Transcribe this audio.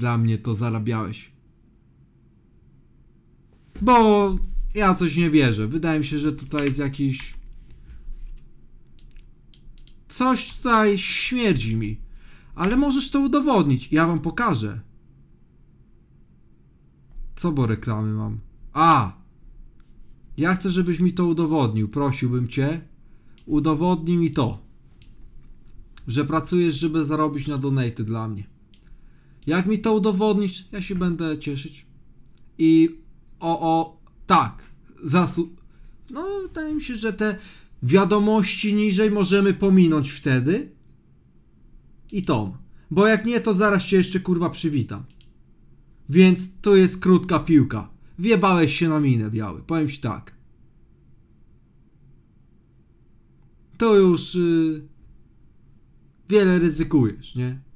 dla mnie to zarabiałeś. Bo ja coś nie wierzę. Wydaje mi się, że tutaj jest jakiś... Coś tutaj śmierdzi mi. Ale możesz to udowodnić. Ja wam pokażę. Co bo reklamy mam? A! Ja chcę, żebyś mi to udowodnił. Prosiłbym cię. Udowodnij mi to. Że pracujesz, żeby zarobić na donaty dla mnie. Jak mi to udowodnisz, ja się będę cieszyć. I o, o, tak, zasu... No, wydaje mi się, że te wiadomości niżej możemy pominąć wtedy. I Tom. Bo jak nie, to zaraz cię jeszcze kurwa przywitam. Więc to jest krótka piłka. Wjebałeś się na minę, biały. Powiem ci tak. To już... Yy, wiele ryzykujesz, nie?